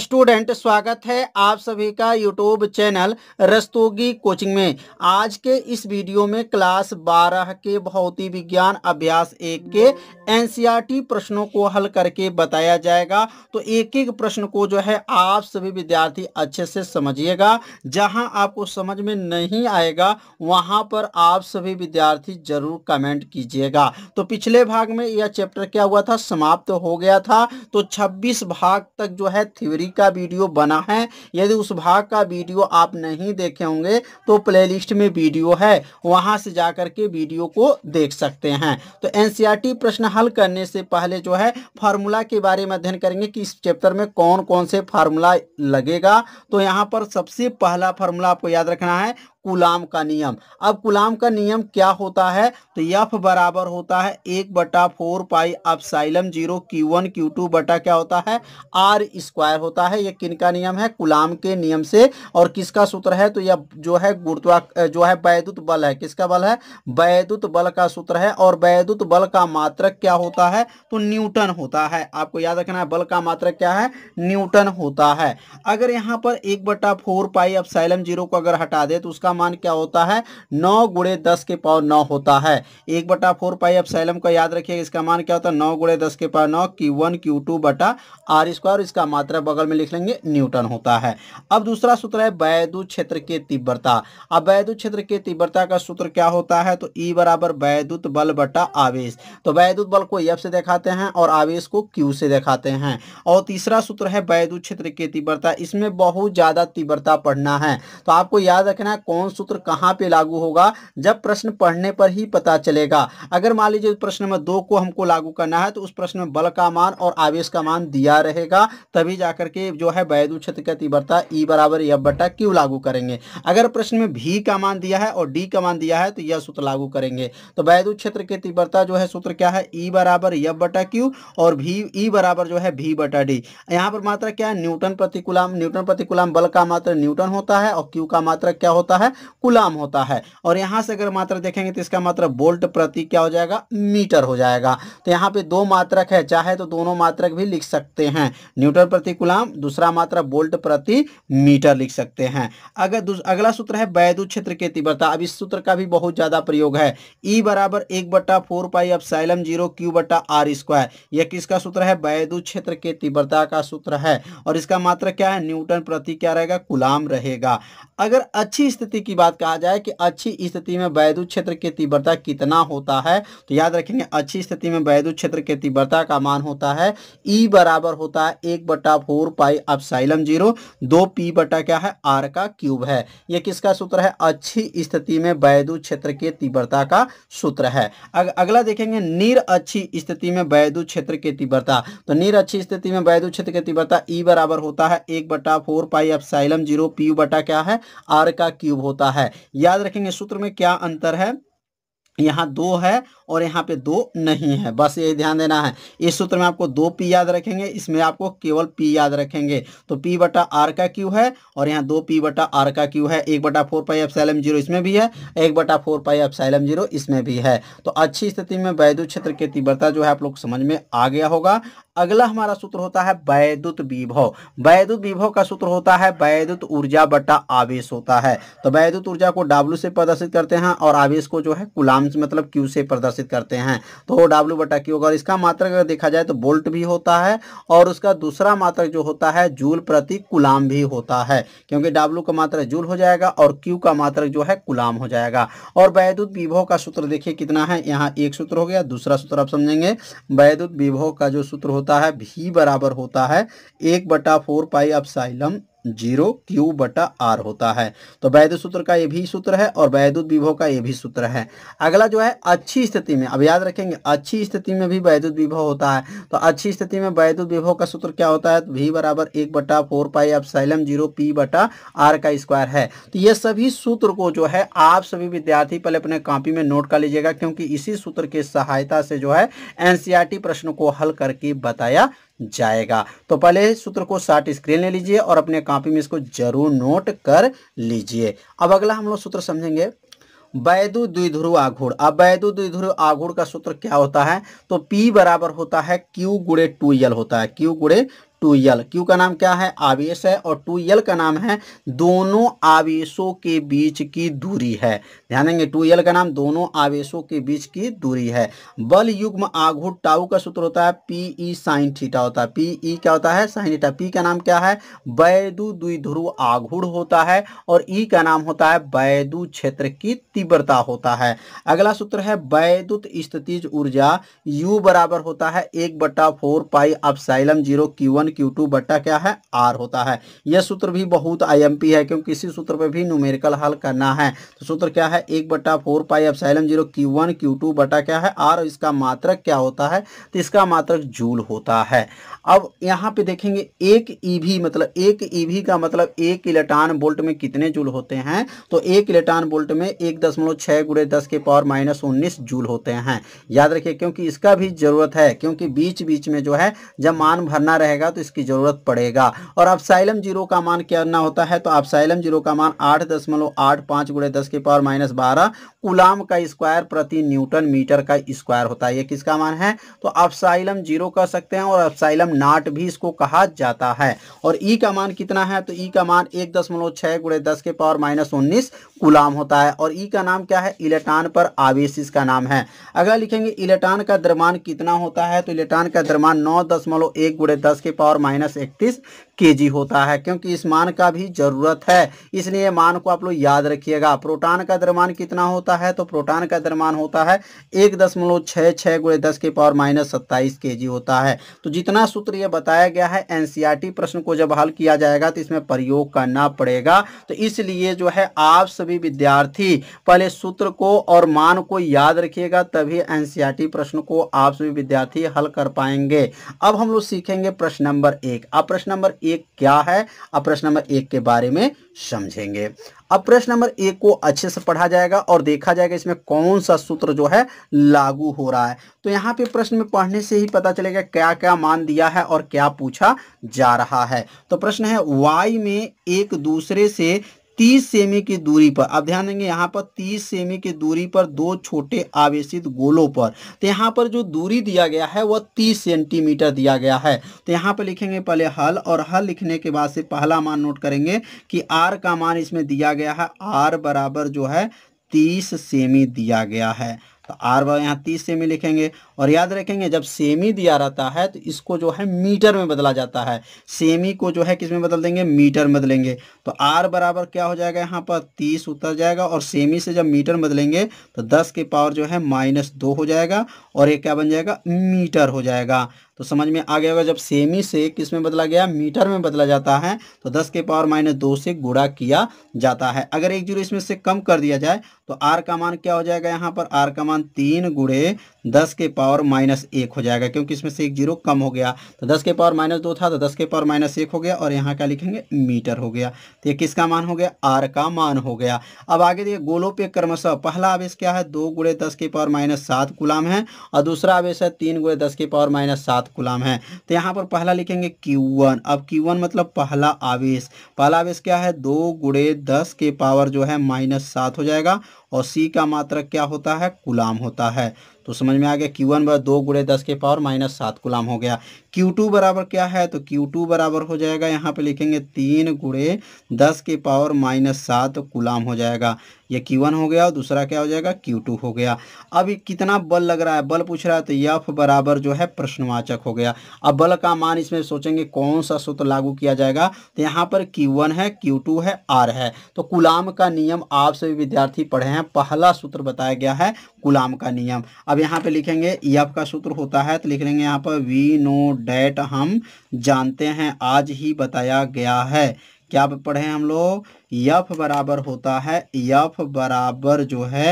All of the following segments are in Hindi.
स्टूडेंट स्वागत है आप सभी का यूट्यूब चैनल रस्तोगी कोचिंग में आज के इस वीडियो में क्लास 12 के भौतिक विज्ञान अभ्यास एक के एनसीईआरटी e प्रश्नों को हल करके बताया जाएगा तो एक एक प्रश्न को जो है आप सभी विद्यार्थी अच्छे से समझिएगा जहां आपको समझ में नहीं आएगा वहां पर आप सभी विद्यार्थी जरूर कमेंट कीजिएगा तो पिछले भाग में यह चैप्टर क्या हुआ था समाप्त हो गया था तो छब्बीस भाग तक जो है थ्योरी का वीडियो बना है यदि उस भाग का वीडियो आप नहीं देखे होंगे तो प्लेलिस्ट में वीडियो है वहां से जा के वीडियो को देख सकते हैं तो एनसीईआरटी प्रश्न हल करने से पहले जो है फार्मूला के बारे में अध्ययन करेंगे कि इस चैप्टर में कौन कौन से फार्मूला लगेगा तो यहाँ पर सबसे पहला फार्मूला आपको याद रखना है कुलाम का नियम अब कुलाम का नियम क्या होता है तो यफ बराबर होता है एक बटा four pi epsilon zero q one q two बटा क्या होता है आर स्क्वायर होता है यह किन का नियम है कुलाम के नियम से और किसका सूत्र है तो यह जो है गुरुत्वा जो है वैद्युत बल है किसका बल है वैद्युत बल का सूत्र है और वैद्युत बल का मात्रक क्या होता है तो न्यूटन होता है आपको याद रखना है बल का मात्रक क्या है न्यूटन होता है अगर यहाँ पर एक बटा four pi epsilon zero को अगर हटा दे तो उसका इसका मान क्या होता है नौ गुड़े दस के पावर नौ होता है एक बटा फोर पाई अब सैलम को याद रखिएगा इसका मान क्या होता है नौ गुड़े दस के पावर नौ क्यू वन क्यू टू बटा आर स्क्वायर इसका मात्रा बगल में लिख लेंगे न्यूटन होता है अब दूसरा सूत्र है वैदु क्षेत्र के तीव्रता अब वैदु क्षेत्र के तीव्रता का सूत्र क्या होता है तो ई e बराबर वैद्युत बल बटा आवेश तो वैद्युत बल को एफ से दिखाते हैं और आवेश को क्यू से दिखाते हैं और तीसरा सूत्र है वैद्युत क्षेत्र की तीव्रता इसमें बहुत ज़्यादा तीव्रता पढ़ना है तो आपको याद रखना है कौन सूत्र कहाँ पे लागू होगा जब प्रश्न पढ़ने पर ही पता चलेगा अगर मान लीजिए प्रश्न नंबर दो को हमको लागू करना है तो उस प्रश्न में बल का मान और आवेश का मान दिया रहेगा तभी जाकर के जो है वैदु क्षेत्र का तीव्रता ई e बराबर यह बटा क्यू लागू करेंगे अगर प्रश्न में भी का मान दिया है और डी का मान दिया है तो यह सूत्र लागू करेंगे तो वैदु क्षेत्र की तीव्रता जो है सूत्र क्या है ई e बराबर एफ बटा क्यू और भी ई e बराबर जो है भी बटा डी यहाँ पर मात्रा क्या है न्यूटन प्रतिकुलाम न्यूटन प्रतिकुलाम बल का मात्रा न्यूटन होता है और क्यू का मात्रा क्या होता है है कुलाम होता है और यहाँ से अगर मात्रा देखेंगे तो इसका मात्रा बोल्ट प्रति क्या हो जाएगा मीटर हो जाएगा तो यहाँ पे दो मात्रक है चाहे तो दोनों मात्रक भी लिख सकते हैं न्यूटन प्रति कुलाम दूसरा मात्रा बोल्ट प्रति मीटर लिख सकते हैं अगर अगला सूत्र है वैद्युत क्षेत्र की तीव्रता अब इस सूत्र का भी बहुत ज़्यादा प्रयोग है ई e बराबर एक बट्टा four pi epsilon zero q बट्टा आर स्क्वायर यह किसका सूत्र है वैद्युत क्षेत्र के तीव्रता का सूत्र है और इसका मात्रक क्या है न्यूटन प्रति क्या रहेगा कुलाम रहेगा अगर अच्छी स्थिति स्थिति की बात कहा जाए कि अच्छी स्थिति में वैद्युत क्षेत्र की तीव्रता कितना होता है तो याद रखेंगे अच्छी स्थिति में वैद्युत क्षेत्र की तीव्रता का मान होता है ई e बराबर होता है एक बटा four pi epsilon zero दो पी बटा क्या है आर का क्यूब है यह किसका सूत्र है अच्छी स्थिति में वैद्युत क्षेत्र की तीव्रता का सूत्र है अग, अगला देखेंगे निर अच्छी स्थिति में वैद्युत क्षेत्र की तीव्रता तो निर अच्छी स्थिति में वैद्युत क्षेत्र की तीव्रता ई e बराबर होता है एक बटा four pi epsilon zero p बटा क्या है आर का क्यूब होता है याद रखेंगे सूत्र में क्या अंतर है यहाँ दो है और यहाँ पे दो नहीं है बस ये ध्यान देना है इस सूत्र में आपको दो पी याद रखेंगे इसमें आपको केवल पी याद रखेंगे तो पी बटा आर का क्यू है और यहाँ दो पी बटा आर का क्यू है एक बटा four pi epsilon zero इसमें भी है एक बटा four pi epsilon zero इसमें भी है तो अच्छी स्थिति में वैद्य क्षेत्र की तीव्रता जो है आप लोग समझ में आ गया होगा अगला हमारा सूत्र होता है वैद्युत विभव वैद्युत विभव का सूत्र होता है वैद्युत ऊर्जा बटा आवेश होता है तो वैद्युत ऊर्जा को डब्ल्यू से प्रदर्शित करते हैं और आवेश को जो है कुलाम मतलब क्यू से प्रदर्शित परिभाषित करते हैं तो डब्ल्यू बटा क्यू होगा और इसका मात्रक अगर देखा जाए तो बोल्ट भी होता है और उसका दूसरा मात्रक जो होता है जूल प्रति कुलाम भी होता है क्योंकि डब्ल्यू का मात्र जूल हो जाएगा और क्यू का मात्रक जो है कुलाम हो जाएगा और वैद्युत विभव का सूत्र देखिए कितना है यहाँ एक सूत्र हो गया दूसरा सूत्र आप समझेंगे वैद्युत विभव का जो सूत्र होता है भी बराबर होता है एक बटा four pi epsilon zero q बटा आर होता है तो वैध सूत्र का ये भी सूत्र है और वैद्युत विभव का ये भी सूत्र है अगला जो है अच्छी स्थिति में अब याद रखेंगे अच्छी स्थिति में भी वैद्युत विभव होता है तो अच्छी स्थिति में वैद्युत विभव का सूत्र क्या होता है तो बराबर एक बटा four pi epsilon zero p बटा आर का स्क्वायर है तो ये सभी सूत्र को जो है आप सभी विद्यार्थी पहले अपने कॉपी में नोट कर लीजिएगा क्योंकि इसी सूत्र की सहायता से जो है एनसीईआरटी प्रश्न को हल करके बताया जाएगा तो पहले सूत्र को शार्ट स्क्रीन ले लीजिए और अपने कॉपी में इसको जरूर नोट कर लीजिए अब अगला हम लोग सूत्र समझेंगे वैदु द्विध्रुव आघूर अब वैदु द्विध्रुव आघूर का सूत्र क्या होता है तो P बराबर होता है Q गुड़े टू यल होता है Q गुड़े टू यल क्यू का नाम क्या है आवेश है और टू यल का नाम है दोनों आवेशों के बीच की दूरी है ध्यान देंगे टू यल का नाम दोनों आवेशों के बीच की दूरी है बल युग्म आघूट टाऊ का सूत्र होता है पी ई साइन थीटा होता है पी ई e क्या होता है साइन थीटा पी का नाम क्या है द्वी द्विध्रुव आघूर होता है और ई e का नाम होता है वैदु क्षेत्र की तीव्रता होता है अगला सूत्र है वैद्युत स्थितिज ऊर्जा यू बराबर होता है एक बटा four pi epsilon zero q one one q two बट्टा क्या है आर होता है यह सूत्र भी बहुत आईएमपी है क्योंकि इसी सूत्र पर भी न्यूमेरिकल हल करना है तो सूत्र क्या है एक बट्टा four pi epsilon zero q one q two बटा क्या है आर इसका मात्रक क्या होता है तो इसका मात्रक जूल होता है अब यहाँ पे देखेंगे एक ईवी e मतलब एक ईवी e का मतलब एक इलेक्ट्रॉन बोल्ट में कितने जूल होते हैं तो एक इलेक्ट्रॉन बोल्ट में एक दशमलव छः गुड़े दस के पावर माइनस उन्नीस जूल होते हैं याद रखिए क्योंकि इसका भी जरूरत है क्योंकि बीच बीच में जो है जब मान भरना रहेगा तो तो इसकी ज़रूरत पड़ेगा और अब साइलम जीरो का मान क्या होता है तो साइलम जीरो का मान आठ दशमलव आठ पांच गुड़े दस के पावर माइनस बारह उलाम का स्क्वायर प्रति न्यूटन मीटर का स्क्वायर होता है ये किसका मान है तो साइलम जीरो कह सकते हैं और अब साइलम नाट भी इसको कहा जाता है और ई का मान कितना है तो ई का मान एक दशमलव छह गुड़े दस के पावर माइनस उन्नीस गुलाम होता है और ई का नाम क्या है इलेक्ट्रॉन पर आवेश इसका नाम है अगर लिखेंगे इलेक्ट्रॉन का द्रव्यमान कितना होता है तो इलेक्ट्रॉन का द्रव्यमान नौ दशमलव एक गुड़े दस के पावर माइनस इकतीस केजी होता है क्योंकि इस मान का भी जरूरत है इसलिए मान को आप लोग याद रखिएगा प्रोटान का द्रव्यमान कितना होता है तो प्रोटान का द्रव्यमान होता है एक दशमलव छः छः गुड़े दस के पावर माइनस सत्ताईस के जी होता है तो जितना सूत्र ये बताया गया है एनसीईआरटी प्रश्न को जब हल किया जाएगा तो इसमें प्रयोग करना पड़ेगा तो इसलिए जो है आप सभी विद्यार्थी पहले सूत्र को और मान को याद रखिएगा तभी एनसीईआरटी प्रश्न को आप सभी विद्यार्थी हल कर पाएंगे अब हम लोग सीखेंगे प्रश्न नंबर एक अब प्रश्न नंबर एक क्या है अब प्रश्न नंबर एक के बारे में समझेंगे अब प्रश्न नंबर एक को अच्छे से पढ़ा जाएगा और देखा जाएगा इसमें कौन सा सूत्र जो है लागू हो रहा है तो यहाँ पे प्रश्न में पढ़ने से ही पता चलेगा क्या क्या मान दिया है और क्या पूछा जा रहा है तो प्रश्न है वाई में एक दूसरे से तीस सेमी की दूरी पर आप ध्यान देंगे यहाँ पर तीस सेमी की दूरी पर दो छोटे आवेशित गोलों पर तो यहाँ पर जो दूरी दिया गया है वह तीस सेंटीमीटर दिया गया है तो यहाँ पर लिखेंगे पहले हल और हल लिखने के बाद से पहला मान नोट करेंगे कि आर का मान इसमें दिया गया है आर बराबर जो है तीस सेमी दिया गया है तो आर बार यहाँ तीस सेमी लिखेंगे और याद रखेंगे जब सेमी दिया रहता है तो इसको जो है मीटर में बदला जाता है सेमी को जो है किस में बदल देंगे मीटर में बदलेंगे तो आर बराबर क्या हो जाएगा यहाँ पर तीस उतर जाएगा और सेमी से जब मीटर बदलेंगे तो दस के पावर जो है माइनस दो हो जाएगा और ये क्या बन जाएगा मीटर हो जाएगा तो समझ में आ गया होगा जब सेमी से किस में बदला गया मीटर में बदला जाता है तो दस के पावर माइनस दो से गुड़ा किया जाता है अगर एक जीरो इसमें से कम कर दिया जाए तो आर का मान क्या हो जाएगा यहाँ पर आर का मान तीन गुड़े दस के पावर माइनस एक हो जाएगा क्योंकि इसमें से एक जीरो कम हो गया तो दस के पावर माइनस दो था तो दस के पावर माइनस एक हो गया और यहाँ क्या लिखेंगे मीटर हो गया तो ये किसका मान हो गया आर का मान हो गया अब आगे देखिए गोलों पे क्रमशः पहला आवेश क्या है दो गुड़े दस के पावर माइनस सात गुलाम है और दूसरा आवेश है तीन गुड़े दस के पावर माइनस सात गुलाम है तो यहाँ पर पहला लिखेंगे क्यू अब क्यू मतलब पहला आवेश पहला आवेश क्या है दो गुड़े दस के पावर जो है माइनस सात हो जाएगा और सी का मात्रक क्या होता है कुलाम होता है तो समझ में आ गया क्यू वन बराबर दो गुड़े दस के पावर माइनस सात कुलाम हो गया क्यू टू बराबर क्या है तो क्यू टू बराबर हो जाएगा यहाँ पे लिखेंगे तीन गुड़े दस के पावर माइनस सात कुलाम हो जाएगा ये क्यू वन हो गया और दूसरा क्या हो जाएगा क्यू टू हो गया अब कितना बल लग रहा है बल पूछ रहा है तो यफ बराबर जो है प्रश्नवाचक हो गया अब बल का मान इसमें सोचेंगे कौन सा सूत्र लागू किया जाएगा तो यहाँ पर क्यू वन है क्यू टू है आर है तो कुलाम का नियम आपसे विद्यार्थी पढ़े हैं पहला सूत्र बताया गया है गुलाम का नियम अब यहाँ पे लिखेंगे ईएफ का सूत्र होता है तो लिख लेंगे यहाँ पर वी नो डैट हम जानते हैं आज ही बताया गया है क्या पढ़े हम लोग यफ बराबर होता है यफ बराबर जो है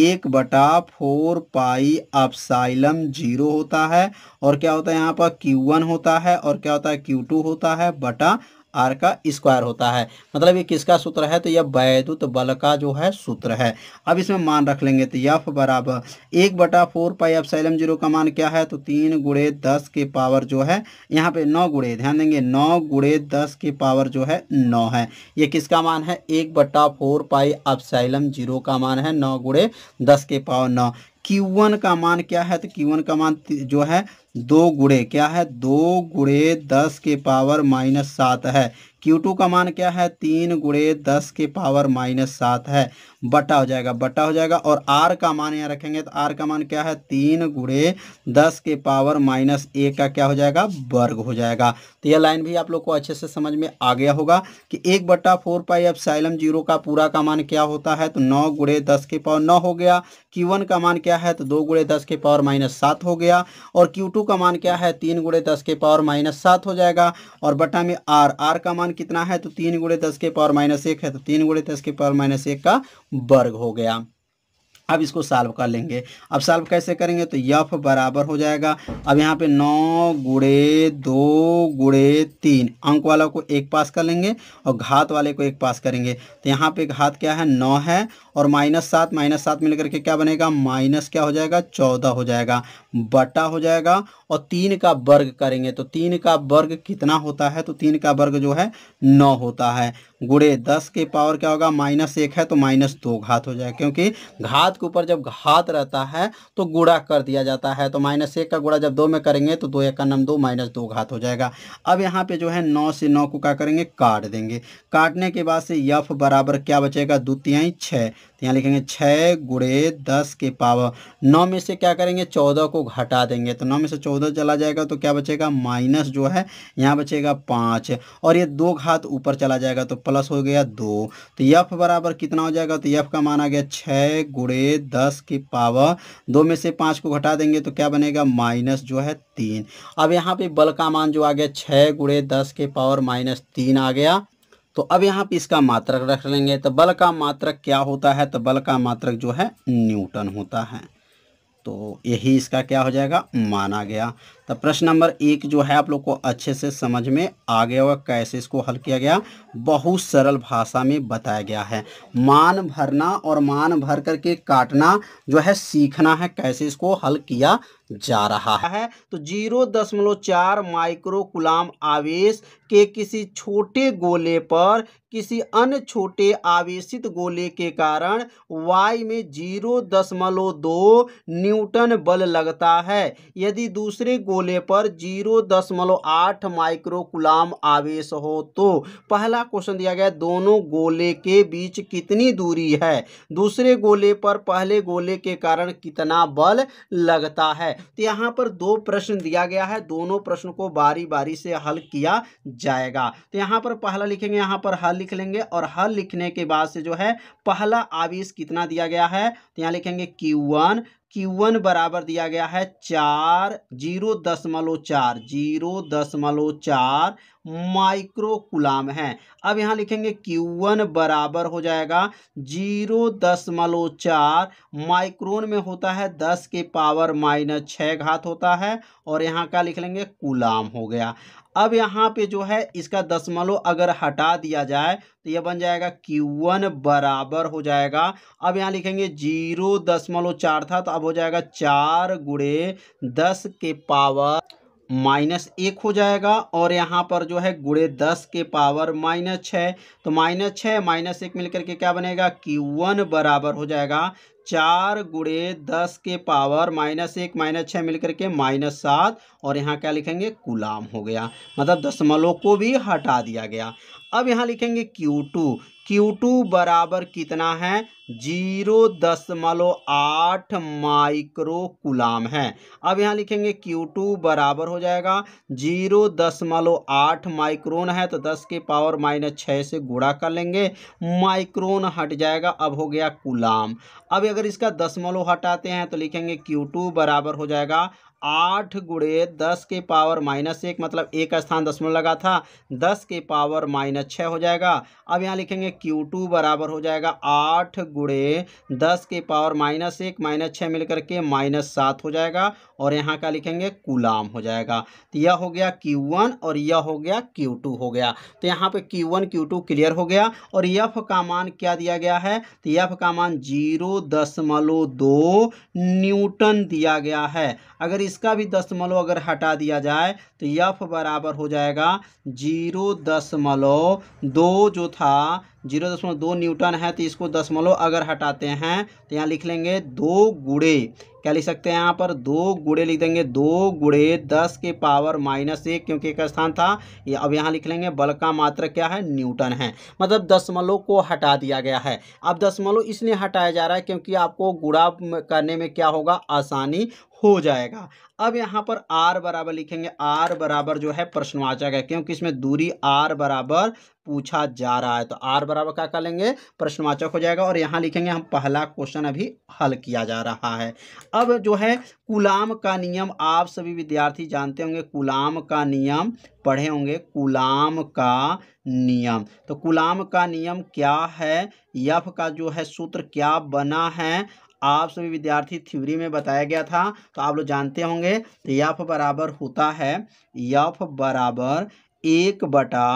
एक बटा फोर पाई अपसाइलम जीरो होता है और क्या होता है यहाँ पर क्यू वन होता है और क्या होता है क्यू टू होता है बटा आर का स्क्वायर होता है मतलब ये किसका सूत्र है तो यह वैद्युत बल का जो है सूत्र है अब इसमें मान रख लेंगे तो यफ बराबर एक बटा four pi epsilon zero का मान क्या है तो तीन गुड़े दस के पावर जो है यहाँ पे नौ गुड़े ध्यान देंगे नौ गुड़े दस के पावर जो है नौ है ये किसका मान है एक बटा four pi epsilon zero का मान है नौ गुड़े दस के पावर नौ वन का मान क्या है तो वन का मान जो है दो गुड़े क्या है दो गुड़े दस के पावर माइनस सात है क्यू टू का मान क्या है तीन गुड़े दस के पावर माइनस सात है बटा हो जाएगा बटा हो जाएगा और आर का मान यहाँ रखेंगे तो आर का मान क्या है तीन गुड़े दस के पावर माइनस ए का क्या हो जाएगा वर्ग हो जाएगा तो यह लाइन भी आप लोग को अच्छे से समझ में आ गया होगा कि एक बटा four pi epsilon zero का पूरा का मान क्या होता है तो नौ गुड़े दस के पावर नौ हो गया क्यू वन का मान क्या है तो दो गुड़े दस के पावर माइनस सात हो गया और क्यू टू का मान क्या है तीन गुड़े दस के पावर माइनस सात हो जाएगा और बटा में आर आर का मान कितना है तो तीन गुड़े दस के पावर माइनस एक है तो तीन गुड़े दस के पावर माइनस एक का वर्ग हो गया अब इसको साल्व कर लेंगे अब साल्व कैसे करेंगे तो यफ बराबर हो जाएगा अब यहाँ पे नौ गुड़े दो गुड़े तीन अंक वाला को एक पास कर लेंगे और घात वाले को एक पास करेंगे तो यहाँ पे घात क्या है नौ है और माइनस सात माइनस सात मिल करके क्या बनेगा माइनस क्या हो जाएगा चौदह हो जाएगा बटा हो जाएगा और तीन का वर्ग करेंगे तो तीन का वर्ग कितना होता है तो तीन का वर्ग जो है नौ होता है गुड़े दस के पावर क्या होगा माइनस एक है तो माइनस दो घात हो जाएगा क्योंकि घात के ऊपर जब घात रहता है तो गुड़ा कर दिया जाता है तो माइनस एक का गुड़ा जब दो में करेंगे तो दो एक का नम दो माइनस दो घात हो जाएगा अब यहाँ पे जो है नौ से नौ को क्या करेंगे काट देंगे काटने के बाद से यफ बराबर क्या बचेगा द्वितीय छः तो यहाँ लिखेंगे छः गुड़े दस के पावर नौ में से क्या करेंगे चौदह को घटा देंगे तो नौ में से चौदह चला जाएगा तो क्या बचेगा माइनस जो है यहाँ बचेगा पाँच और ये दो घात ऊपर चला जाएगा तो प्लस हो गया दो तो यफ बराबर कितना हो जाएगा तो यफ का मान आ गया छः गुड़े दस की पावर दो में से पाँच को घटा देंगे तो क्या बनेगा माइनस जो है तीन अब यहाँ पे बल का मान जो आ गया छः गुड़े दस के पावर माइनस तीन आ गया तो अब यहाँ पे इसका मात्रक रख लेंगे तो बल का मात्रक क्या होता है तो बल का मात्रक जो है न्यूटन होता है तो यही इसका क्या हो जाएगा माना गया तो प्रश्न नंबर एक जो है आप लोग को अच्छे से समझ में आ गया होगा कैसे इसको हल किया गया बहुत सरल भाषा में बताया गया है मान भरना और मान भर करके काटना जो है सीखना है कैसे इसको हल किया जा रहा है तो जीरो दशमलव चार गुलाम आवेश के किसी छोटे गोले पर किसी अन्य छोटे आवेशित गोले के कारण वाई में जीरो दशमलव दो न्यूटन बल लगता है यदि दूसरे गोले गोले पर जीरो दशमलव आठ माइक्रोकुलाम आवेश हो तो पहला क्वेश्चन दिया गया दोनों गोले के बीच कितनी दूरी है दूसरे गोले पर पहले गोले के कारण कितना बल लगता है तो यहाँ पर दो प्रश्न दिया गया है दोनों प्रश्न को बारी बारी से हल किया जाएगा तो यहाँ पर पहला लिखेंगे यहाँ पर हल लिख लेंगे और हल लिखने के बाद से जो है पहला आवेश कितना दिया गया है तो यहाँ लिखेंगे क्यू Q1 बराबर दिया गया है चार जीरो दशमलव चार जीरो दशमलव चार माइक्रोकुलाम है अब यहाँ लिखेंगे Q1 बराबर हो जाएगा जीरो दशमलव चार माइक्रोन में होता है दस के पावर माइनस छः घात होता है और यहाँ का लिख लेंगे कुलाम हो गया अब यहाँ पे जो है इसका दशमलव अगर हटा दिया जाए तो यह बन जाएगा Q1 बराबर हो जाएगा अब यहाँ लिखेंगे जीरो दशमलव चार था तो अब हो जाएगा चार गुड़े दस के पावर माइनस एक हो जाएगा और यहाँ पर जो है गुड़े दस के पावर माइनस छः तो माइनस छः माइनस एक मिलकर के क्या बनेगा क्यू वन बराबर हो जाएगा चार गुड़े दस के पावर माइनस एक माइनस छः मिलकर के माइनस सात और यहाँ क्या लिखेंगे गुलाम हो गया मतलब दशमलव को भी हटा दिया गया अब यहाँ लिखेंगे क्यू टू Q2 बराबर कितना है जीरो दशमलव आठ माइक्रो कुलाम है अब यहाँ लिखेंगे Q2 बराबर हो जाएगा जीरो दशमलव आठ माइक्रोन है तो 10 के पावर माइनस छः से गुणा कर लेंगे माइक्रोन हट जाएगा अब हो गया कुलाम अब अगर इसका दशमलव हटाते हैं तो लिखेंगे Q2 बराबर हो जाएगा आठ गुड़े दस के पावर माइनस एक मतलब एक स्थान दसमलव लगा था दस के पावर माइनस छः हो जाएगा अब यहाँ लिखेंगे क्यू टू बराबर हो जाएगा आठ गुड़े दस के पावर माइनस एक माइनस छः मिल करके माइनस सात हो जाएगा और यहाँ का लिखेंगे कुलाम हो जाएगा तो यह हो गया क्यू वन और यह हो गया क्यू टू हो गया तो यहाँ पे q one q two clear हो गया और यफ का मान क्या दिया गया है तो यफ का मान जीरो दशमलव दो न्यूटन दिया गया है अगर इसका भी दशमलव अगर हटा दिया जाए तो यफ बराबर हो जाएगा जीरो दशमलव दो जो था जीरो दशमलव दो न्यूटन है तो इसको दशमलव अगर हटाते हैं तो यहाँ लिख लेंगे दो गुड़े क्या लिख सकते हैं यहाँ पर दो गुड़े लिख देंगे दो गुड़े दस के पावर माइनस एक क्योंकि एक स्थान था ये अब यहाँ लिख लेंगे बल का मात्र क्या है न्यूटन है मतलब दशमलव को हटा दिया गया है अब दशमलव इसलिए हटाया जा रहा है क्योंकि आपको गुड़ा करने में क्या होगा आसानी हो जाएगा अब यहाँ पर आर बराबर लिखेंगे आर बराबर जो है प्रश्नवाचक है क्योंकि इसमें दूरी आर बराबर पूछा जा रहा है तो आर बराबर क्या कर लेंगे प्रश्नवाचक हो जाएगा और यहाँ लिखेंगे हम पहला क्वेश्चन अभी हल किया जा रहा है अब जो है कुलाम का नियम आप सभी विद्यार्थी जानते होंगे कुलाम का नियम पढ़े होंगे कुलाम का नियम तो कुलाम का नियम क्या है यफ का जो है सूत्र क्या बना है आप सभी विद्यार्थी थ्योरी में बताया गया था तो आप लोग जानते होंगे तो यफ बराबर होता है यफ बराबर एक बटा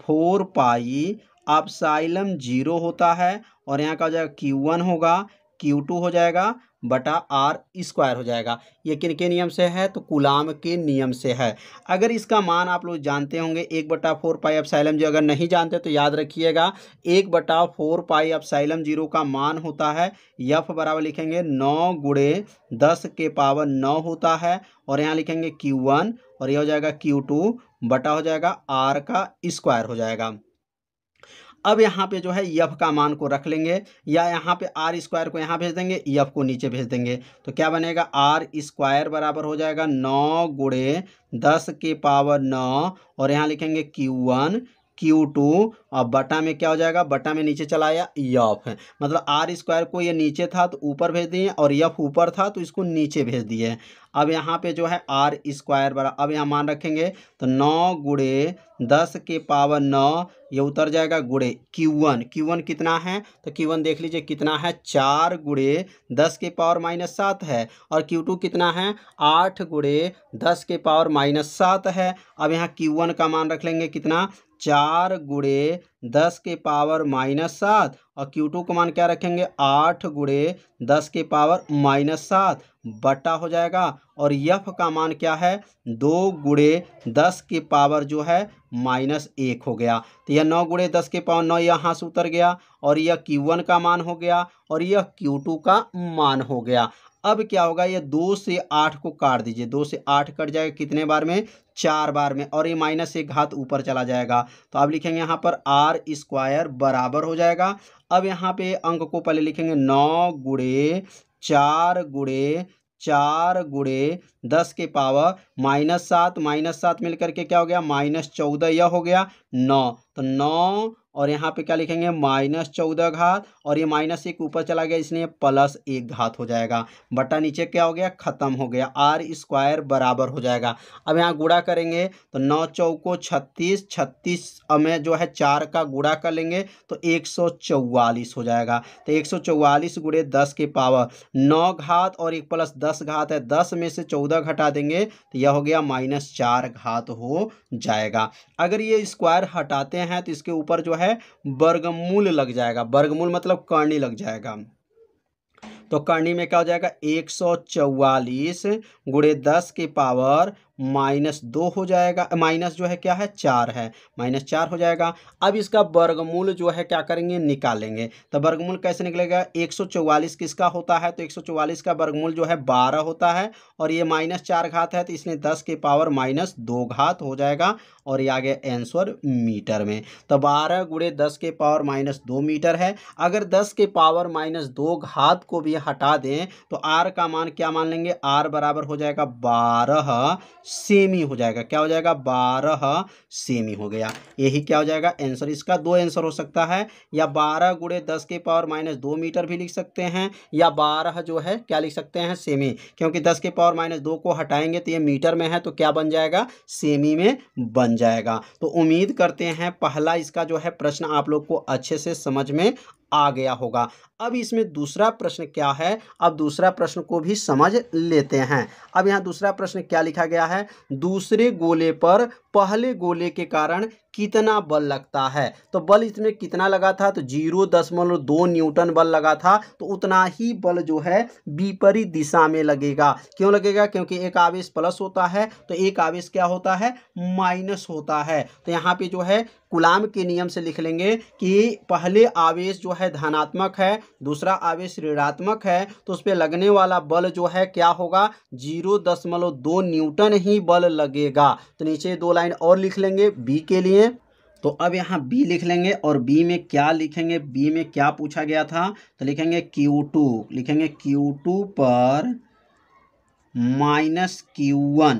फोर पाई अपसाइलम जीरो होता है और यहाँ का हो जाएगा क्यू वन होगा क्यू टू हो जाएगा बटा आर स्क्वायर हो जाएगा ये किन के नियम से है तो कुलाम के नियम से है अगर इसका मान आप लोग जानते होंगे एक बटा फोर पाई अपसाइलम जो अगर नहीं जानते तो याद रखिएगा एक बटा फोर पाई अपसाइलम जीरो का मान होता है यफ बराबर लिखेंगे नौ गुड़े दस के पावर नौ होता है और यहाँ लिखेंगे क्यू वन और यह हो जाएगा क्यू टू बटा हो जाएगा आर का स्क्वायर हो जाएगा अब यहाँ पे जो है यफ का मान को रख लेंगे या यहाँ पे आर स्क्वायर को यहाँ भेज देंगे यफ को नीचे भेज देंगे तो क्या बनेगा आर स्क्वायर बराबर हो जाएगा नौ गुड़े दस के पावर नौ और यहाँ लिखेंगे क्यू वन क्यू टू और बटा में क्या हो जाएगा बटा में नीचे चला आया यफ e मतलब आर स्क्वायर को ये नीचे था तो ऊपर भेज दिए और यफ e ऊपर था तो इसको नीचे भेज दिए अब यहाँ पे जो है आर स्क्वायर बड़ा अब यहाँ मान रखेंगे तो नौ गुड़े दस के पावर नौ ये उतर जाएगा गुड़े क्यू वन कितना है तो वन देख लीजिए कितना है चार गुड़े दस के पावर माइनस सात है और क्यू टू कितना है आठ गुड़े दस के पावर माइनस सात है अब यहाँ वन का मान रख लेंगे कितना चार गुड़े दस के पावर माइनस सात और क्यू टू का मान क्या रखेंगे आठ गुड़े दस के पावर माइनस सात बटा हो जाएगा और यफ का मान क्या है दो गुड़े दस के पावर जो है माइनस एक हो गया तो यह नौ गुड़े दस के पावर नौ यहाँ से उतर गया और यह क्यू वन का मान हो गया और यह क्यू टू का मान हो गया अब क्या होगा ये दो से आठ को काट दीजिए दो से आठ कट जाएगा कितने बार में चार बार में और ये माइनस एक घात ऊपर चला जाएगा तो अब लिखेंगे यहाँ पर आर स्क्वायर बराबर हो जाएगा अब यहाँ पे अंक को पहले लिखेंगे नौ गुड़े चार गुड़े चार गुड़े दस के पावर माइनस सात माइनस सात मिलकर के क्या हो गया माइनस चौदह यह हो गया नौ तो नौ और यहाँ पे क्या लिखेंगे माइनस चौदह घात और ये माइनस एक ऊपर चला गया इसलिए प्लस एक घात हो जाएगा बटा नीचे क्या हो गया ख़त्म हो गया आर स्क्वायर बराबर हो जाएगा अब यहाँ गुड़ा करेंगे तो नौ चौको छत्तीस छत्तीस में जो है चार का गुड़ा कर लेंगे तो एक सौ हो जाएगा तो एक सौ गुड़े दस के पावर नौ घात और एक प्लस दस घात है दस में से चौदह घटा देंगे तो यह हो गया माइनस चार घात हो जाएगा अगर ये स्क्वायर हटाते हैं तो इसके ऊपर जो है है वर्गमूल लग जाएगा वर्गमूल मतलब कर्णी लग जाएगा तो कर्णी में क्या हो जाएगा एक सौ चौवालीस गुड़े दस के पावर माइनस दो हो जाएगा माइनस जो है क्या है चार है माइनस चार हो जाएगा अब इसका वर्गमूल जो है क्या करेंगे निकालेंगे तो वर्गमूल कैसे निकलेगा एक सौ चौवालीस किसका होता है तो एक सौ चौवालीस का वर्गमूल जो है बारह होता है और ये माइनस चार घात है तो इसने दस के पावर माइनस दो घात हो जाएगा और ये आ गया आंसर मीटर में तो बारह गुड़े दस के पावर माइनस दो मीटर है अगर दस के पावर माइनस दो घात को भी हटा दें तो आर का मान क्या मान लेंगे आर बराबर हो जाएगा बारह सेमी हो जाएगा क्या हो जाएगा बारह सेमी हो गया यही क्या हो जाएगा आंसर इसका दो आंसर हो सकता है या बारह गुड़े दस के पावर माइनस दो मीटर भी लिख सकते हैं या बारह जो है क्या लिख सकते हैं सेमी क्योंकि दस के पावर माइनस दो को हटाएंगे तो ये मीटर में है तो क्या बन जाएगा सेमी में बन जाएगा तो उम्मीद करते हैं पहला इसका जो है प्रश्न आप लोग को अच्छे से समझ में आ गया होगा अब इसमें दूसरा प्रश्न क्या है अब दूसरा प्रश्न को भी समझ लेते हैं अब यहाँ दूसरा प्रश्न क्या लिखा गया है है दूसरे गोले पर पहले गोले के कारण कितना बल लगता है तो बल इसमें कितना लगा था तो जीरो दशमलव दो न्यूटन बल लगा था तो उतना ही बल जो है विपरीत दिशा में लगेगा क्यों लगेगा क्योंकि एक आवेश प्लस होता है तो एक आवेश क्या होता है माइनस होता है तो यहाँ पे जो है गुलाम के नियम से लिख लेंगे कि पहले आवेश जो है धनात्मक है दूसरा आवेश ऋणात्मक है तो उस पर लगने वाला बल जो है क्या होगा जीरो दशमलव दो न्यूटन ही बल लगेगा तो नीचे दो लाइन और लिख लेंगे बी के लिए तो अब यहाँ बी लिख लेंगे और बी में क्या लिखेंगे बी में क्या पूछा गया था तो लिखेंगे क्यू टू लिखेंगे क्यू टू पर माइनस क्यू वन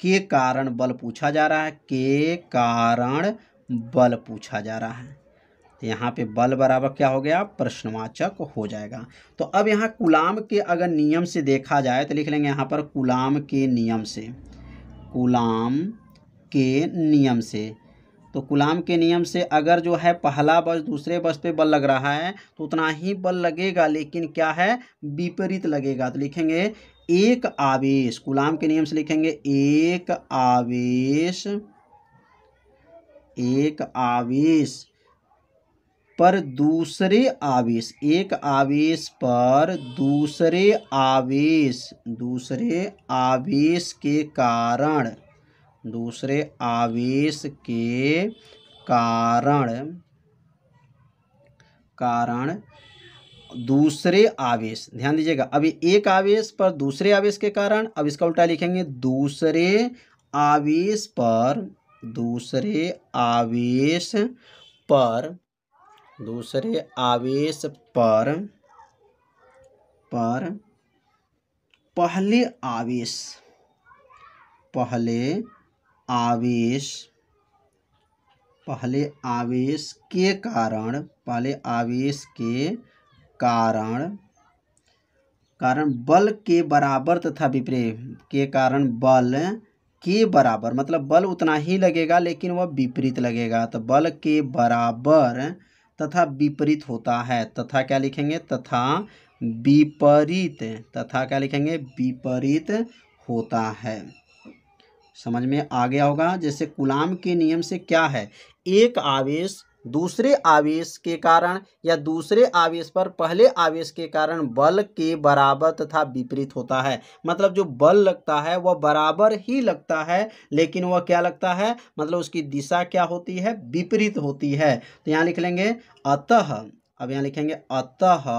के कारण बल पूछा जा रहा है के कारण बल पूछा जा रहा है तो यहाँ पे बल बराबर क्या हो गया प्रश्नवाचक हो जाएगा तो अब यहाँ गुलाम के अगर नियम से देखा जाए तो लिख लेंगे यहाँ पर गुलाम के नियम से गुलाम के नियम से तो गुलाम के नियम से अगर जो है पहला बस दूसरे बस पे बल लग रहा है तो उतना ही बल लगेगा लेकिन क्या है विपरीत लगेगा तो लिखेंगे एक आवेश गुलाम के नियम से लिखेंगे एक आवेश एक आवेश पर दूसरे आवेश एक आवेश पर दूसरे आवेश दूसरे आवेश के कारण दूसरे आवेश के कारण कारण दूसरे आवेश ध्यान दीजिएगा अभी एक आवेश पर दूसरे आवेश के कारण अब इसका उल्टा लिखेंगे दूसरे आवेश पर दूसरे आवेश पर दूसरे आवेश पर पर पहले आवेश पहले आवेश पहले आवेश के कारण पहले आवेश के कारण कारण बल के बराबर तथा विपरीत के कारण बल के बराबर मतलब बल उतना ही लगेगा लेकिन वह विपरीत लगेगा तो बल के बराबर तथा विपरीत होता है तथा क्या लिखेंगे तथा विपरीत तथा क्या लिखेंगे विपरीत होता है समझ में आ गया होगा जैसे गुलाम के नियम से क्या है एक आवेश दूसरे आवेश के कारण या दूसरे आवेश पर पहले आवेश के कारण बल के बराबर तथा विपरीत होता है मतलब जो बल लगता है वह बराबर ही लगता है लेकिन वह क्या लगता है मतलब उसकी दिशा क्या होती है विपरीत होती है तो यहाँ लिख लेंगे अतः अब यहाँ लिखेंगे अतः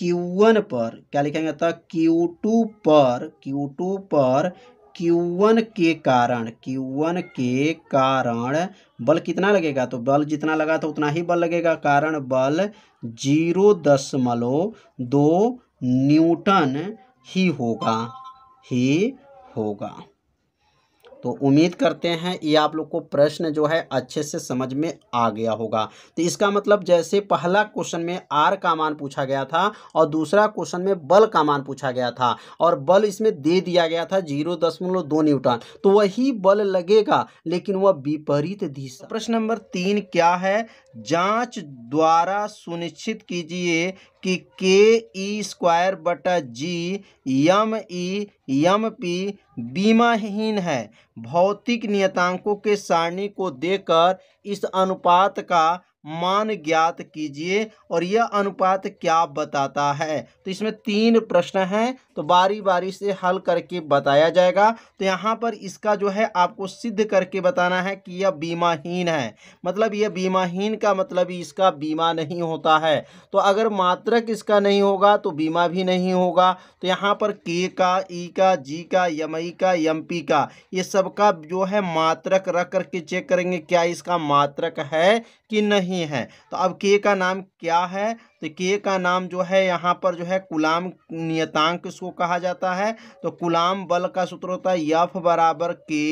Q1 पर क्या लिखेंगे अतः Q2 पर Q2 पर Q1 के कारण Q1 के कारण बल कितना लगेगा तो बल जितना लगा तो उतना ही बल लगेगा कारण बल जीरो दशमलव दो न्यूटन ही होगा ही होगा तो उम्मीद करते हैं ये आप लोग को प्रश्न जो है अच्छे से समझ में आ गया होगा तो इसका मतलब जैसे पहला क्वेश्चन में आर का मान पूछा गया था और दूसरा क्वेश्चन में बल का मान पूछा गया था और बल इसमें दे दिया गया था जीरो दशमलव दो न्यूटन तो वही बल लगेगा लेकिन वह विपरीत दिशा प्रश्न नंबर तीन क्या है जांच द्वारा सुनिश्चित कीजिए कि के ई स्क्वायर बटा जी यम ई यम पी बीमाहीन है भौतिक नियतांकों के सारणी को देकर इस अनुपात का मान ज्ञात कीजिए और यह अनुपात क्या बताता है तो इसमें तीन प्रश्न हैं तो बारी बारी से हल करके बताया जाएगा तो यहाँ पर इसका जो है आपको सिद्ध करके बताना है कि यह बीमाहीन है मतलब यह बीमाहीन का मतलब इसका बीमा नहीं होता है तो अगर मात्रक इसका नहीं होगा तो बीमा भी नहीं होगा तो यहाँ पर के का ई का जी का यम ई का यम पी का ये सबका जो है मात्रक रख करके चेक करेंगे क्या इसका मात्रक है कि नहीं नहीं है तो अब के का नाम क्या है तो के का नाम जो है यहाँ पर जो है कुलाम नियतांक इसको कहा जाता है तो कुलाम बल का सूत्र होता है यफ बराबर k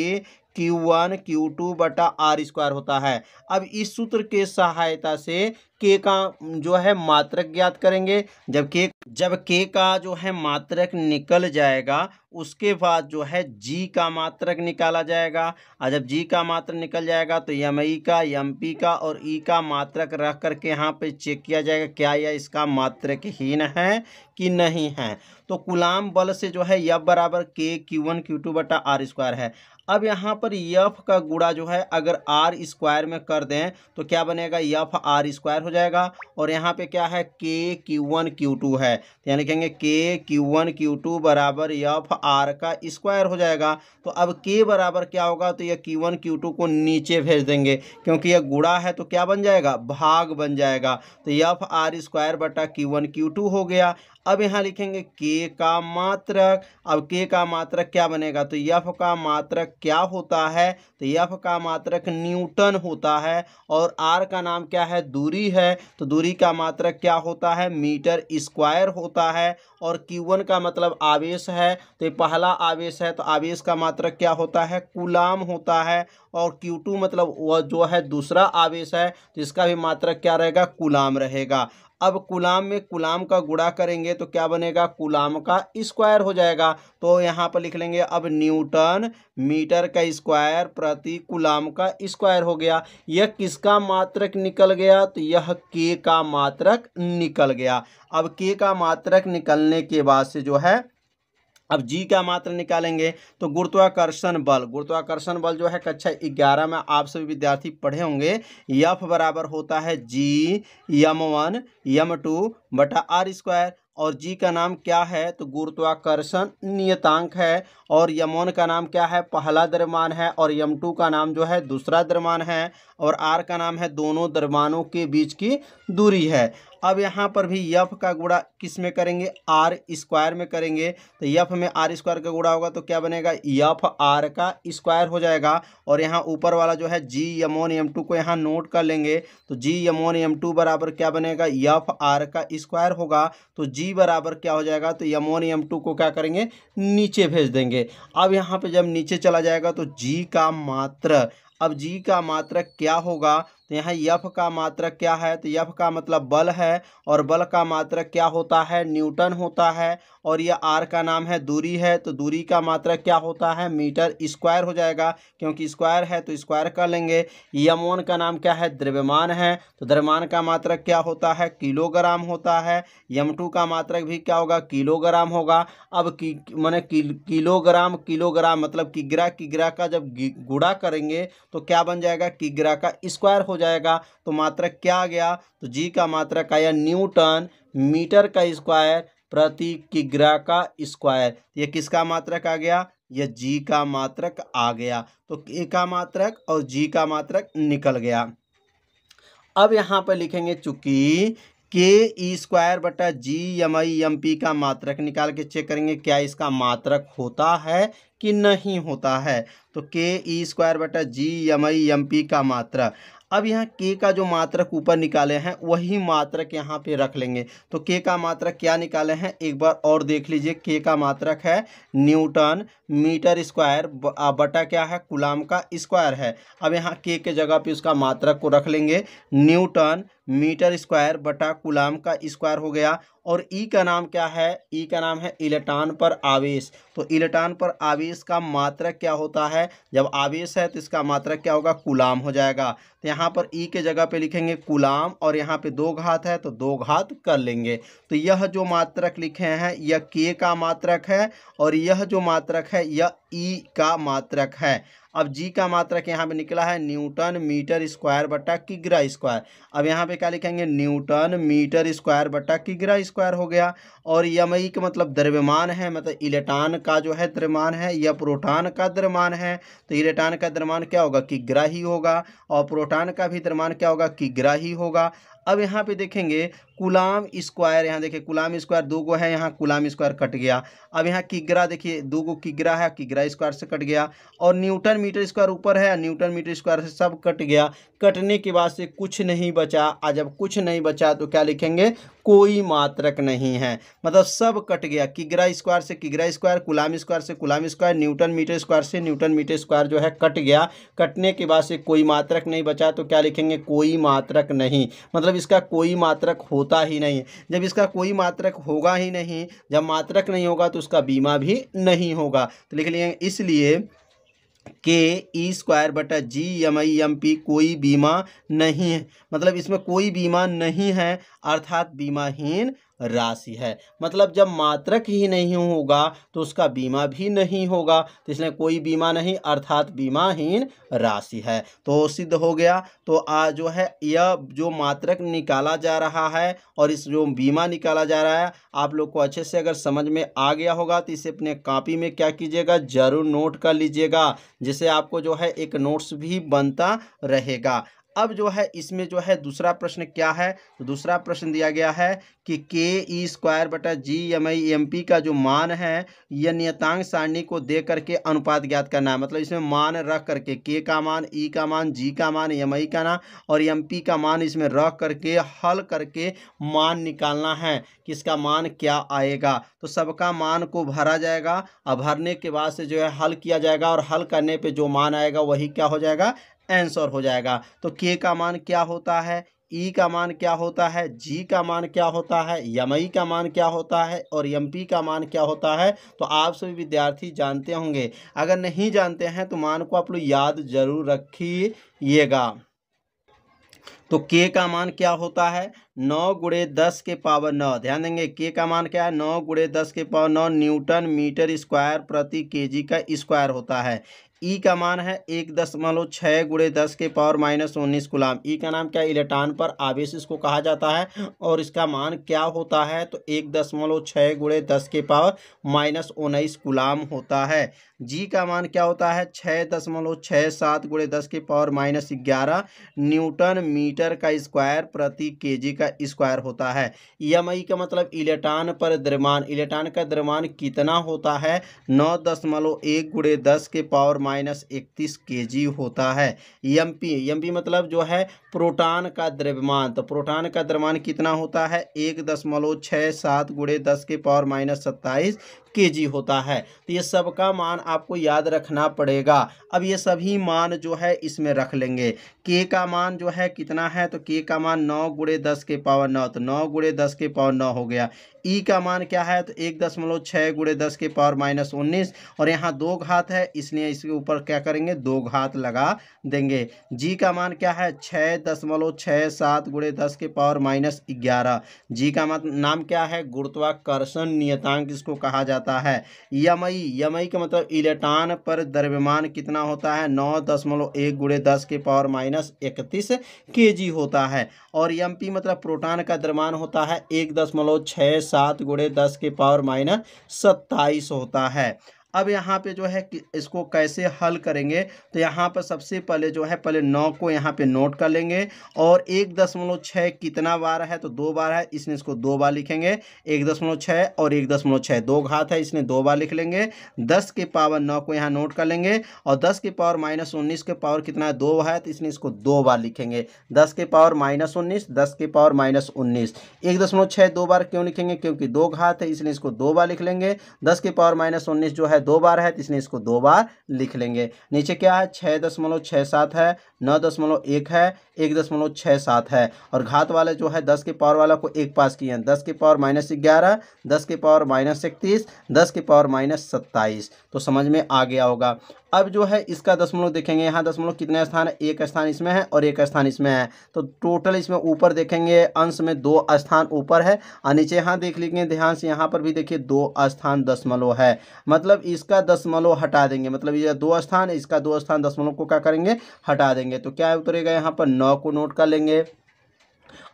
q one q two बटा आर स्क्वायर होता है अब इस सूत्र के सहायता से के का जो है मात्रक ज्ञात करेंगे जब के जब के का जो है मात्रक निकल जाएगा उसके बाद जो है जी का मात्रक निकाला जाएगा और जब जी का मात्रक निकल जाएगा तो यम ई का यम पी का और ई e का मात्रक रख करके यहाँ पे चेक किया जाएगा क्या यह इसका मात्रकहीन है कि नहीं है तो गुलाम बल से जो है यह बराबर k q one q two बटा आर स्क्वायर है अब यहाँ पर यफ का गुड़ा जो है अगर आर स्क्वायर में कर दें तो क्या बनेगा यफ आर स्क्वायर हो जाएगा और यहाँ पे क्या है के क्यू वन क्यू टू है तो यानी कहेंगे के क्यू वन क्यू टू बराबर यफ आर का स्क्वायर हो जाएगा तो अब के बराबर क्या होगा तो यह क्यू वन क्यू टू को नीचे भेज देंगे क्योंकि यह गुड़ा है तो क्या बन जाएगा भाग बन जाएगा तो यफ आर स्क्वायर बटा क्यू वन क्यू टू हो गया अब यहाँ लिखेंगे के का मात्रक अब के का मात्रक क्या बनेगा तो यफ का मात्रक क्या होता है तो यफ का मात्रक न्यूटन होता है और आर का नाम क्या है दूरी है तो दूरी का मात्रक क्या होता है मीटर स्क्वायर होता है और क्यू का मतलब आवेश है तो पहला आवेश है तो आवेश का मात्रक क्या होता है कुलाम होता है और Q2 मतलब वह जो है दूसरा आवेश है तो इसका भी मात्रक क्या रहेगा कुलाम रहेगा अब कुलाम में कुलाम का गुड़ा करेंगे तो क्या बनेगा कुलाम का स्क्वायर हो जाएगा तो यहाँ पर लिख लेंगे अब न्यूटन मीटर का स्क्वायर प्रति कुलाम का स्क्वायर हो गया यह किसका मात्रक निकल गया तो यह के का मात्रक निकल गया अब के का मात्रक निकलने के बाद से जो है अब जी का मात्र निकालेंगे तो गुरुत्वाकर्षण बल गुरुत्वाकर्षण बल जो है कक्षा ग्यारह में आप सभी विद्यार्थी पढ़े होंगे यफ बराबर होता है G m one m two बटा आर स्क्वायर और जी का नाम क्या है तो गुरुत्वाकर्षण नियतांक है और यमोन का नाम क्या है पहला द्रव्यमान है और यम टू का नाम जो है दूसरा द्रव्यमान है और आर का नाम है दोनों द्रव्यमानों के बीच की दूरी है अब यहाँ पर भी यफ का गुड़ा किस में करेंगे आर स्क्वायर में करेंगे तो यफ में आर स्क्वायर का गुड़ा होगा तो क्या बनेगा यफ आर का स्क्वायर हो जाएगा और यहाँ ऊपर वाला जो है जी एम एम टू को यहाँ नोट कर लेंगे तो जी एम एम टू बराबर क्या बनेगा यफ आर का स्क्वायर होगा तो जी बराबर क्या हो जाएगा तो एम एम टू को क्या करेंगे नीचे भेज देंगे अब यहाँ पर जब नीचे चला जाएगा तो जी का मात्र अब जी का मात्रक क्या होगा तो यहाँ यफ का मात्रक क्या है तो यफ का मतलब बल है और बल का मात्रक क्या होता है न्यूटन होता है और यह आर का नाम है दूरी है तो दूरी का मात्रक क्या होता है मीटर स्क्वायर हो जाएगा क्योंकि स्क्वायर है तो स्क्वायर कर लेंगे यमोन का नाम क्या है द्रव्यमान है तो द्रव्यमान का मात्रक क्या होता है किलोग्राम होता है यम टू का मात्रक भी क्या होगा किलोग्राम होगा अब की मैंने किलोग्राम किलोग्राम मतलब किग्रा किग्रा का जब गुड़ा करेंगे तो क्या बन जाएगा किग्रा का स्क्वायर हो जाएगा तो मात्रक क्या गया तो जी का मात्रक आया न्यूटन मीटर का स्क्वायर प्रति किग्रा का स्क्वायर तो ये किसका मात्रक आ गया यह जी का मात्रक आ गया तो ए का मात्रक और जी का मात्रक निकल गया अब यहाँ पर लिखेंगे चूंकि के ई स्क्वायर बटा G m i m p का मात्रक निकाल के चेक करेंगे क्या इसका मात्रक होता है कि नहीं होता है तो के ई स्क्वायर बटा G m i m p का मात्रक अब यहाँ के का जो मात्रक ऊपर निकाले हैं वही मात्रक यहाँ पे रख लेंगे तो के का मात्रक क्या निकाले हैं एक बार और देख लीजिए के का मात्रक है न्यूटन मीटर स्क्वायर बटा क्या है कुलाम का स्क्वायर है अब यहाँ के के जगह पे उसका मात्रक को रख लेंगे न्यूटन मीटर स्क्वायर बटा कुलाम का स्क्वायर हो गया और ई का नाम क्या है ई का नाम है इलेक्ट्रॉन पर आवेश तो इलेक्ट्रॉन पर आवेश का मात्रक क्या होता है जब आवेश है तो इसका मात्रक क्या होगा कुलाम हो जाएगा तो यहाँ पर ई के जगह पे लिखेंगे कुलाम और यहाँ पे दो घात है तो दो घात कर लेंगे तो यह जो मात्रक लिखे हैं यह के का मात्रक है और यह जो मात्रक है यह ई का मात्रक है अब जी का मात्रक यहाँ पे निकला है न्यूटन मीटर स्क्वायर बटा किग्रा स्क्वायर अब यहाँ पे क्या लिखेंगे न्यूटन मीटर स्क्वायर बटा किग्रा स्क्वायर हो गया और यमई का मतलब द्रव्यमान है मतलब इलेक्ट्रॉन का जो है द्रव्यमान है या प्रोटान का द्रव्यमान है तो इलेक्ट्रॉन का द्रव्यमान क्या होगा किग्रा ही होगा और प्रोटान का भी द्रव्यमान क्या होगा किग्रा ही होगा अब यहाँ पे देखेंगे कुलाम स्क्वायर यहाँ देखिए कुलाम स्क्वायर दो गो है यहाँ कुलाम स्क्वायर कट गया अब यहाँ किगरा देखिए दो गो किगरा है किगरा स्क्वायर से कट गया और न्यूटन मीटर स्क्वायर ऊपर है न्यूटन मीटर स्क्वायर से सब कट गया कटने के बाद से कुछ नहीं बचा आज जब कुछ नहीं बचा तो क्या लिखेंगे कोई मात्रक नहीं है मतलब सब कट गया किगरा स्क्वायर से किगरा स्क्वायर कुलाम स्क्वायर से coulomb square newton metre square से न्यूटन मीटर स्क्वायर जो है कट गया कटने के बाद से कोई मात्रक नहीं बचा तो क्या लिखेंगे कोई मात्रक नहीं मतलब इसका कोई मात्रक होता ही नहीं जब इसका कोई मात्रक होगा ही नहीं जब मात्रक नहीं होगा तो उसका बीमा भी नहीं होगा तो लिख लिए इसलिए के ई स्क्वायर बटा G m i m p कोई बीमा नहीं है मतलब इसमें कोई बीमा नहीं है अर्थात बीमाहीन राशि है मतलब जब मात्रक ही नहीं होगा तो उसका बीमा भी नहीं होगा तो इसलिए कोई बीमा नहीं अर्थात बीमाहीन राशि है तो सिद्ध हो गया तो आ जो है यह जो मात्रक निकाला जा रहा है और इस जो बीमा निकाला जा रहा है आप लोग को अच्छे से अगर समझ में आ गया होगा तो इसे अपने कापी में क्या कीजिएगा जरूर नोट कर लीजिएगा जिस जिसे आपको जो है एक नोट्स भी बनता रहेगा अब जो है इसमें जो है दूसरा प्रश्न क्या है तो दूसरा प्रश्न दिया गया है कि के ई स्क्वायर बटा G m i m p का जो मान है यह नियतांक सारणी को दे करके अनुपात ज्ञात करना है मतलब इसमें मान रख करके के का मान ई e का मान जी का मान एम आई का ना और एम पी का मान इसमें रख करके हल करके मान निकालना है कि इसका मान क्या आएगा तो सबका मान को भरा जाएगा और भरने के बाद से जो है हल किया जाएगा और हल करने पर जो मान आएगा वही क्या हो जाएगा आंसर हो जाएगा तो के का मान क्या होता है ई e का मान क्या होता है जी का मान क्या होता है यम का मान क्या होता है और यम का मान क्या होता है तो आप सभी विद्यार्थी जानते होंगे अगर नहीं जानते हैं तो मान को आप लोग याद जरूर रखिएगा तो के का मान क्या होता है नौ गुड़े दस के पावर नौ ध्यान देंगे के का मान क्या है नौ गुड़े दस के पावर नौ न्यूटन मीटर स्क्वायर प्रति केजी का स्क्वायर होता है ई e का मान है एक दशमलव छः गुड़े दस के पावर माइनस उन्नीस गुलाम ई e का नाम क्या इलेक्ट्रॉन पर आवेश इसको कहा जाता है और इसका मान क्या होता है तो एक दशमलव छः गुड़े दस के पावर माइनस उन्नीस गुलाम होता है जी का मान क्या होता है छः दशमलव छः सात गुड़े दस के पावर माइनस ग्यारह न्यूटन मीटर का स्क्वायर प्रति केजी का स्क्वायर होता है यम e आई का मतलब इलेक्ट्रॉन पर द्रव्यमान इलेक्ट्रॉन का द्रव्यमान कितना होता है नौ दशमलव एक गुड़े दस के पावर माइनस इकतीस के जी होता है यम पी एम पी मतलब जो है प्रोटान का द्रव्यमान तो प्रोटान का द्रव्यमान कितना होता है एक दशमलव छः सात गुड़े दस के पावर माइनस सत्ताईस केजी होता है तो ये सब का मान आपको याद रखना पड़ेगा अब ये सभी मान जो है इसमें रख लेंगे के का मान जो है कितना है तो के का मान नौ गुड़े दस के पावर नौ तो नौ गुड़े दस के पावर नौ हो गया ई का मान क्या है तो एक दशमलव छः गुड़े दस के पावर माइनस उन्नीस और यहाँ दो घात है इसलिए इसके ऊपर क्या करेंगे दो घात लगा देंगे जी का मान क्या है छः दशमलव छः सात गुड़े दस के पावर माइनस ग्यारह जी का मत नाम क्या है गुरुत्वाकर्षण नियतांक इसको कहा जाता है यमई यमई का मतलब इलेक्ट्रॉन पर द्रव्यमान कितना होता है नौ दशमलव एक गुड़े दस के पावर माइनस माइनस इकतीस के जी होता है और एम पी मतलब प्रोटान का द्रमान होता है एक दशमलव छः सात गुड़े दस के पावर माइनस सत्ताईस होता है अब यहाँ पे जो है इसको कैसे हल करेंगे तो यहाँ पर सबसे पहले जो है पहले नौ को यहाँ पे नोट कर लेंगे और एक दशमलव छः कितना बार है तो दो बार है इसने इसको दो बार लिखेंगे एक दशमलव छः और एक दशमलव छः दो घात है इसने दो बार लिख लेंगे दस के पावर नौ को यहाँ नोट कर लेंगे और दस के पावर माइनस उन्नीस के पावर कितना है दो है तो इसने इसको दो बार लिखेंगे दस के पावर माइनस उन्नीस दस के पावर माइनस उन्नीस एक दशमलव छः दो बार क्यों लिखेंगे क्योंकि दो घात है इसलिए इसको दो बार लिख लेंगे दस के पावर माइनस उन्नीस जो है दो बार है तो इसलिए इसको दो बार लिख लेंगे नीचे क्या है छः दशमलव छः सात है नौ दशमलव एक है एक दशमलव छः सात है और घात वाले जो है दस के पावर वाला को एक पास किए हैं दस के पावर माइनस ग्यारह दस के पावर माइनस इकतीस दस के पावर माइनस सत्ताईस तो समझ में आ गया होगा अब जो है इसका दशमलव देखेंगे यहाँ दशमलव कितने स्थान है एक स्थान इसमें है और एक स्थान इसमें है तो टोटल इसमें ऊपर देखेंगे अंश में दो स्थान ऊपर है और नीचे यहाँ देख लेंगे ध्यान से यहाँ पर भी देखिए दो स्थान दशमलव है मतलब इसका दशमलव हटा देंगे मतलब ये दो स्थान इसका दो स्थान दशमलव को क्या करेंगे हटा देंगे तो क्या उतरेगा यहाँ पर नौ को नोट कर लेंगे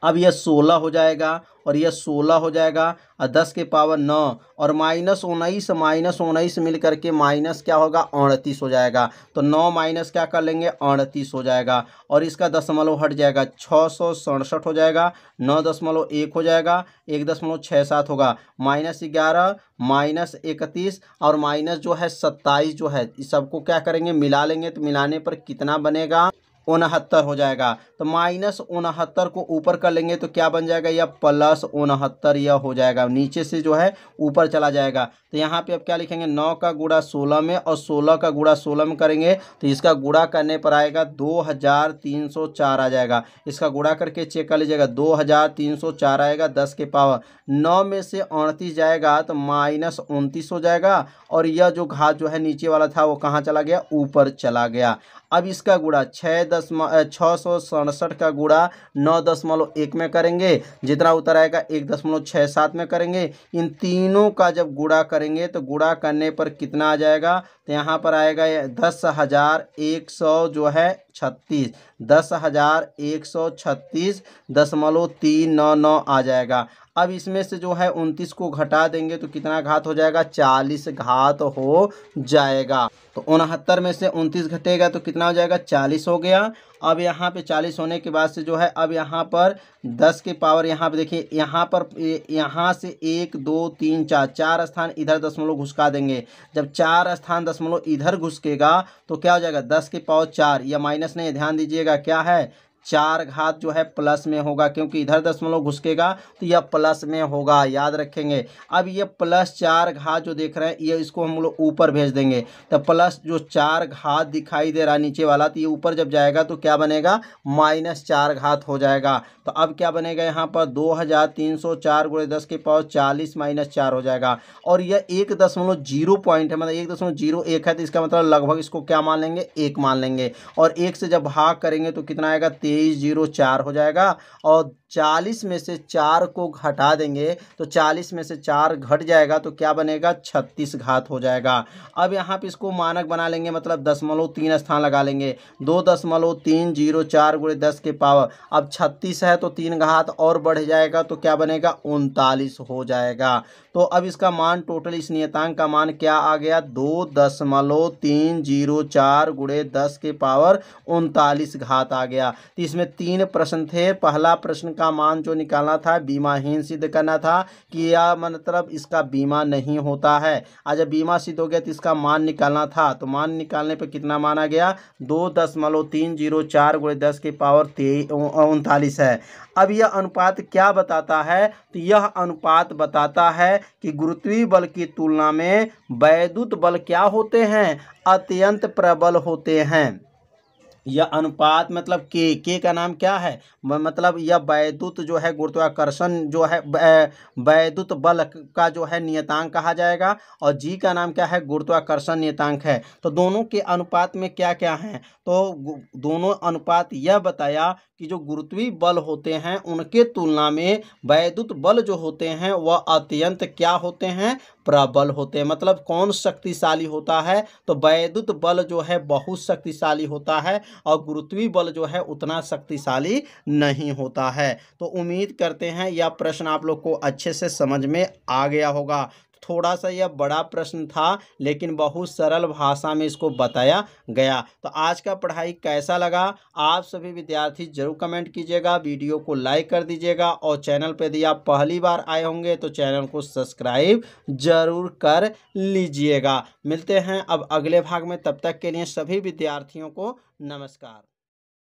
अब यह सोलह हो जाएगा और यह सोलह हो जाएगा और दस के पावर नौ और माइनस उन्नीस माइनस उन्नीस मिल करके माइनस क्या होगा अड़तीस हो जाएगा तो नौ माइनस क्या कर लेंगे अड़तीस हो जाएगा और इसका दशमलव हट जाएगा छः सौ सड़सठ हो जाएगा नौ दशमलव एक हो जाएगा एक दशमलव छः सात होगा माइनस ग्यारह माइनस इकतीस और माइनस जो है सत्ताईस जो है इस सबको क्या करेंगे मिला लेंगे तो मिलाने पर कितना बनेगा उनहत्तर हो जाएगा तो माइनस उनहत्तर को ऊपर कर लेंगे तो क्या बन जाएगा यह प्लस उनहत्तर यह हो जाएगा नीचे से जो है ऊपर चला जाएगा तो यहाँ पे आप क्या लिखेंगे नौ का गुड़ा सोलह में और सोलह का गुड़ा सोलह में करेंगे तो इसका गुड़ा करने पर आएगा दो हज़ार तीन सौ चार आ जाएगा इसका गुड़ा करके चेक कर लीजिएगा दो हज़ार तीन सौ चार आएगा दस के पावर नौ में से अड़तीस जाएगा तो माइनस उनतीस हो जाएगा और यह जो घात जो है नीचे वाला था वो कहाँ चला गया ऊपर चला गया अब इसका गुड़ा छः दशमलव छः सौ सड़सठ का गुड़ा नौ दशमलव एक में करेंगे जितना उतर आएगा एक दशमलव छः सात में करेंगे इन तीनों का जब गुड़ा कर करेंगे तो गुणा करने पर कितना आ जाएगा तो यहाँ पर आएगा दस हज़ार एक सौ जो है छत्तीस दस हज़ार एक सौ छत्तीस दशमलव तीन नौ नौ आ जाएगा अब इसमें से जो है उनतीस को घटा देंगे तो कितना घात हो जाएगा चालीस घात हो जाएगा तो उनहत्तर में से उनतीस घटेगा तो कितना हो जाएगा चालीस हो गया अब यहाँ पे चालीस होने के बाद से जो है अब यहाँ पर दस के पावर यहाँ पे देखिए यहाँ पर यहाँ से एक दो तीन चार चार स्थान इधर दशमलव घुसका देंगे जब चार स्थान दशमलव इधर घुसकेगा तो क्या हो जाएगा दस के पावर चार या माइनस नहीं ध्यान दीजिएगा क्या है चार घात जो है प्लस में होगा क्योंकि इधर दशमलव घुसकेगा तो यह प्लस में होगा याद रखेंगे अब ये प्लस चार घात जो देख रहे हैं ये इसको हम लोग ऊपर भेज देंगे तो प्लस जो चार घात दिखाई दे रहा नीचे वाला तो ये ऊपर जब जाएगा तो क्या बनेगा माइनस चार घात हो जाएगा तो अब क्या बनेगा यहाँ पर दो हज़ार तीन सौ चार गुड़े दस के पावर चालीस माइनस चार हो जाएगा और यह एक दशमलव जीरो पॉइंट है मतलब एक दशमलव जीरो एक है तो इसका मतलब लगभग इसको क्या मान लेंगे एक मान लेंगे और एक से जब भाग करेंगे तो कितना आएगा तेईस तेईस जीरो चार हो जाएगा और चालीस में से चार को घटा देंगे तो चालीस में से चार घट जाएगा तो क्या बनेगा छत्तीस घात हो जाएगा अब यहाँ पे इसको मानक बना लेंगे मतलब दशमलव तीन स्थान लगा लेंगे दो दशमलव तीन जीरो चार गुड़े दस के पावर अब छत्तीस है तो तीन घात और बढ़ जाएगा तो क्या बनेगा उनतालीस हो जाएगा तो अब इसका मान टोटल इस नियतांक का मान क्या आ गया दो दशमलव तीन जीरो चार गुड़े दस के पावर उनतालीस घात आ गया तो इसमें तीन प्रश्न थे पहला प्रश्न का मान जो निकालना था बीमाहीन सिद्ध करना था कि यह मतलब इसका बीमा नहीं होता है आज बीमा सिद्ध हो गया तो इसका मान निकालना था तो मान निकालने पर कितना माना गया दो दशमलव तीन जीरो चार गुड़े दस के पावर ते उनतालीस है अब यह अनुपात क्या बताता है तो यह अनुपात बताता है कि गुरुत्वीय बल की तुलना में वैद्युत बल क्या होते हैं अत्यंत प्रबल होते हैं यह अनुपात मतलब के के का नाम क्या है मतलब यह वैद्युत जो है गुरुत्वाकर्षण जो है वैद्युत बल का जो है नियतांक कहा जाएगा और जी का नाम क्या है गुरुत्वाकर्षण नियतांक है तो दोनों के अनुपात में क्या क्या हैं तो दोनों अनुपात यह बताया कि जो गुरुत्वीय बल होते हैं उनके तुलना में वैद्युत बल जो होते हैं वह अत्यंत क्या होते हैं प्रबल होते हैं मतलब कौन शक्तिशाली होता है तो वैद्युत बल जो है बहुत शक्तिशाली होता है और गुरुत्वीय बल जो है उतना शक्तिशाली नहीं होता है तो उम्मीद करते हैं यह प्रश्न आप लोग को अच्छे से समझ में आ गया होगा थोड़ा सा यह बड़ा प्रश्न था लेकिन बहुत सरल भाषा में इसको बताया गया तो आज का पढ़ाई कैसा लगा आप सभी विद्यार्थी जरूर कमेंट कीजिएगा वीडियो को लाइक कर दीजिएगा और चैनल पर यदि आप पहली बार आए होंगे तो चैनल को सब्सक्राइब जरूर कर लीजिएगा मिलते हैं अब अगले भाग में तब तक के लिए सभी विद्यार्थियों को नमस्कार